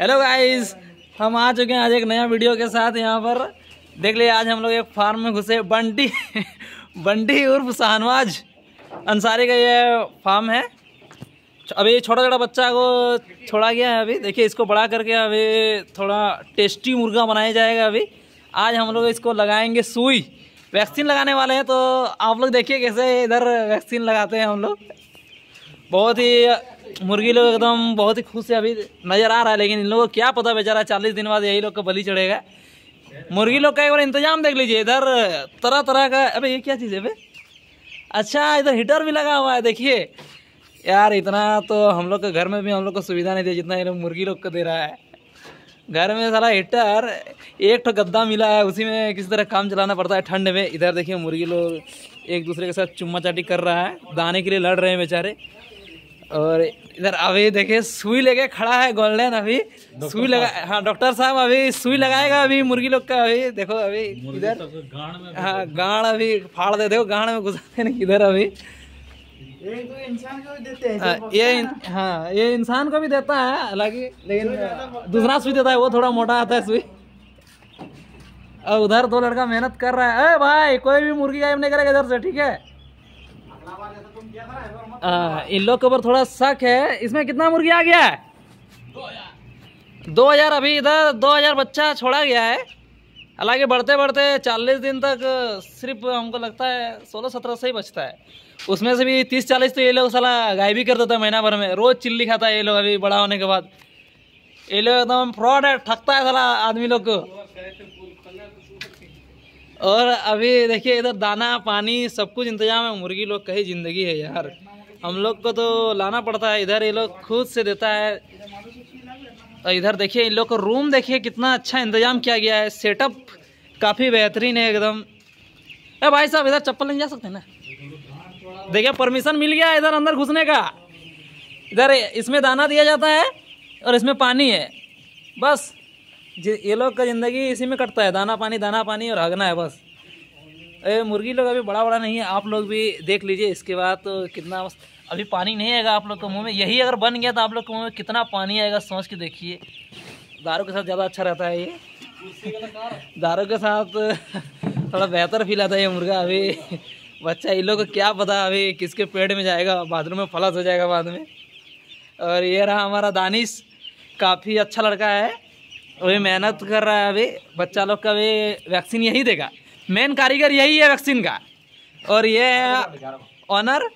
hello guys हम आ चुके हैं आज एक नया वीडियो के साथ यहाँ पर देख लिया आज हम लोग एक फार्म में घुसे बंटी बंटी उर्फ शाहनवाज अंसारी का ये फार्म है अभी छोटा छोटा बच्चा को छोड़ा गया है अभी देखिए इसको बड़ा करके अभी थोड़ा टेस्टी मुर्गा बनाया जाएगा अभी आज हम लोग इसको लगाएंगे सुई वैक्सीन लगाने वाले हैं तो आप लोग देखिए कैसे इधर वैक्सीन लगाते हैं हम लोग बहुत ही मुर्गी लोग एकदम बहुत ही खुश है अभी नज़र आ रहा है लेकिन इन लोगों को क्या पता बेचारा चालीस दिन बाद यही लोग का बलि चढ़ेगा मुर्गी लोग का एक बार इंतजाम देख लीजिए इधर तरह तरह का अबे ये क्या चीज़ है भाई अच्छा इधर हीटर भी लगा हुआ है देखिए यार इतना तो हम लोग के घर में भी हम लोग को सुविधा नहीं दिया जितना ये लोग मुर्गी लोग को दे रहा है घर में सारा हीटर एक तो गद्दा मिला है उसी में किसी तरह काम चलाना पड़ता है ठंड में इधर देखिए मुर्गी लोग एक दूसरे के साथ चुम्मा चाटी कर रहा है दाने के लिए लड़ रहे हैं बेचारे और इधर अभी देखिए सुई लेके खड़ा है गोल्डन अभी सुई लगा हाँ डॉक्टर साहब अभी सुई लगाएगा अभी मुर्गी लोग का अभी देखो अभी इधर हाँ गाड़ अभी फाड़ दे देखो गाड़ में घुसाते ना इधर अभी तो हाँ, ये हाँ ये इंसान को भी देता है हालांकि लेकिन दूसरा सुई देता है वो थोड़ा मोटा आता है सुई और उधर दो लड़का मेहनत कर रहा है अरे भाई कोई भी मुर्गी गायब नहीं करेगा इधर से ठीक है इन लोग के ऊपर थोड़ा शक है इसमें कितना मुर्गी आ गया है दो हजार अभी इधर दो हजार बच्चा छोड़ा गया है हालांकि बढ़ते बढ़ते चालीस दिन तक सिर्फ हमको लगता है सोलह सत्रह से ही बचता है उसमें से भी तीस चालीस तो ये लोग साला गायब ही कर देता है महीना भर में रोज़ चिल्ली खाता है ये लोग अभी बड़ा होने के बाद ये लोग एकदम फ्रॉड है ठगता है साला आदमी लोग को और अभी देखिए इधर दाना पानी सब कुछ इंतजाम है मुर्गी लोग कही ज़िंदगी है यार हम लोग को तो लाना पड़ता है इधर ये लोग खुद से देता है और इधर देखिए इन लोग को रूम देखिए कितना अच्छा इंतजाम किया गया है सेटअप काफ़ी बेहतरीन है एकदम अरे भाई साहब इधर चप्पल नहीं जा सकते ना देखिए परमिशन मिल गया इधर अंदर घुसने का इधर इसमें दाना दिया जाता है और इसमें पानी है बस ये लोग का ज़िंदगी इसी में कटता है दाना पानी दाना पानी और हगना है बस मुर्गी लोग अभी बड़ा बड़ा नहीं है आप लोग भी देख लीजिए इसके बाद तो कितना अभी पानी नहीं आएगा आप लोग के मुँह में यही अगर बन गया तो आप लोग के मुँह में कितना पानी आएगा सोच के देखिए दारू के साथ ज़्यादा अच्छा रहता है ये दारू के साथ थोड़ा बेहतर फील आता है ये मुर्गा अभी बच्चा इन लोग को क्या पता अभी किसके पेड़ में जाएगा बाथरूम में फलस हो जाएगा बाद में और ये रहा हमारा दानिश काफ़ी अच्छा लड़का है अभी मेहनत कर रहा है अभी बच्चा लोग का भी वैक्सीन यही देगा मेन कारीगर यही है वैक्सीन का और ये है ऑनर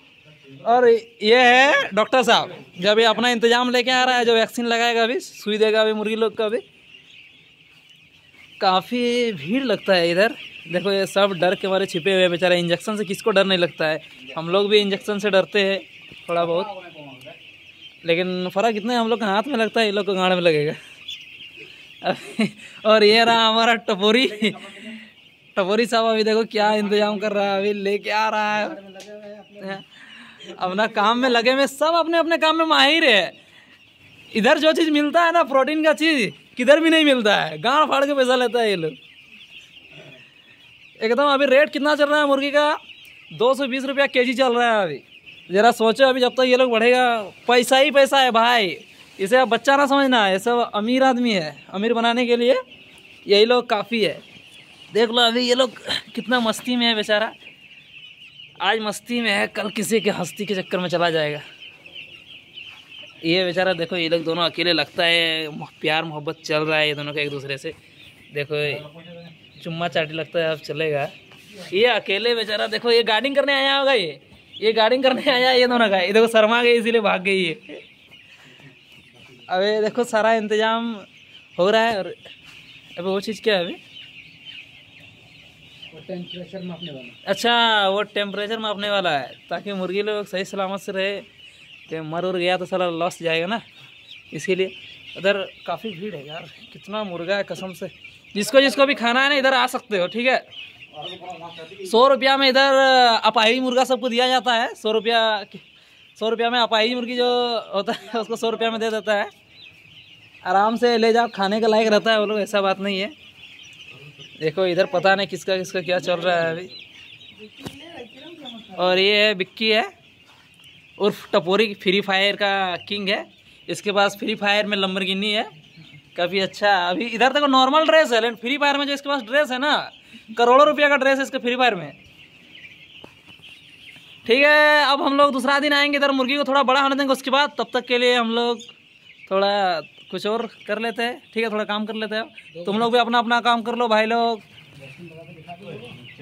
और ये है डॉक्टर साहब जब अभी अपना इंतजाम लेके आ रहा है जो वैक्सीन लगाएगा अभी सुई देगा अभी मुर्गी लोग का अभी काफ़ी भीड़ लगता है इधर देखो ये सब डर के मारे छिपे हुए बेचारे इंजेक्शन से किसको डर नहीं लगता है हम लोग भी इंजेक्शन से डरते हैं थोड़ा बहुत लेकिन फ़र्क इतना है हम लोग के हाथ में लगता है ये लोग को गाड़ में लगेगा और ये रहा हमारा टपोरी टपोरी साहब अभी देखो क्या इंतजाम कर रहा है अभी लेके आ रहा है अपना काम में लगे हुए सब अपने अपने काम में माहिर है इधर जो चीज़ मिलता है ना प्रोटीन का चीज़ किधर भी नहीं मिलता है गाँव फाड़ के पैसा लेता है ये लोग एकदम अभी रेट कितना चल रहा है मुर्गी का दो सौ बीस रुपया के जी चल रहा है अभी ज़रा सोचो अभी जब तक तो ये लोग बढ़ेगा पैसा ही पैसा है भाई इसे आप बच्चा ना समझना ये सब अमीर आदमी है अमीर बनाने के लिए यही लोग काफ़ी है देख लो अभी ये लोग कितना मस्ती में है बेचारा आज मस्ती में है कल किसी के हस्ती के चक्कर में चला जाएगा ये बेचारा देखो ये लोग दोनों अकेले लगता है प्यार मोहब्बत चल रहा है ये दोनों का एक दूसरे से देखो चुम्मा चाटी लगता है अब चलेगा ये अकेले बेचारा देखो ये गार्डिंग करने आया होगा ये ये गार्डिंग करने आया ये दोनों का ये देखो शर्मा गई इसीलिए भाग गई ये अबे देखो सारा इंतज़ाम हो रहा है और अबे वो चीज़ क्या है अभी टेम्परेचर मापने वाला अच्छा वो टेम्परेचर मापने वाला है ताकि मुर्गी लोग सही सलामत से रहे तो मर उर गया तो सारा लॉस जाएगा ना इसीलिए उधर काफ़ी भीड़ है यार कितना मुर्गा है कसम से जिसको जिसको भी खाना है ना इधर आ सकते हो ठीक है सौ रुपया में इधर अपाही मुर्गा सबको दिया जाता है सौ रुपया सौ रुपया में अपाही मुर्गी जो होता है उसको सौ रुपया में दे देता है आराम से ले जाओ खाने के लायक रहता है वो लोग ऐसा बात नहीं है देखो इधर पता नहीं किसका किसका क्या चल रहा है अभी और ये है बिक्की है उर्फ टपोरी फ्री फायर का किंग है इसके पास फ्री फायर में लम्बर है काफ़ी अच्छा अभी इधर तक नॉर्मल ड्रेस है लेकिन फ्री फायर में जो इसके पास ड्रेस है ना करोड़ों रुपया का ड्रेस है इसके फ्री फायर में ठीक है अब हम लोग दूसरा दिन आएंगे इधर मुर्गी को थोड़ा बड़ा होने देंगे उसके बाद तब तक के लिए हम लोग थोड़ा कुछ और कर लेते हैं ठीक है थोड़ा काम कर लेते हैं तुम लोग भी अपना अपना काम कर लो भाई लोग